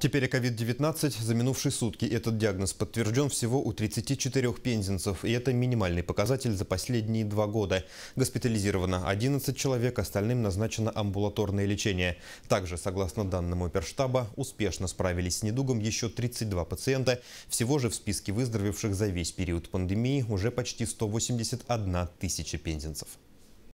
Теперь о COVID-19 за минувшие сутки. Этот диагноз подтвержден всего у 34 пензенцев, и это минимальный показатель за последние два года. Госпитализировано 11 человек, остальным назначено амбулаторное лечение. Также, согласно данным оперштаба, успешно справились с недугом еще 32 пациента. Всего же в списке выздоровевших за весь период пандемии уже почти 181 тысяча пензенцев.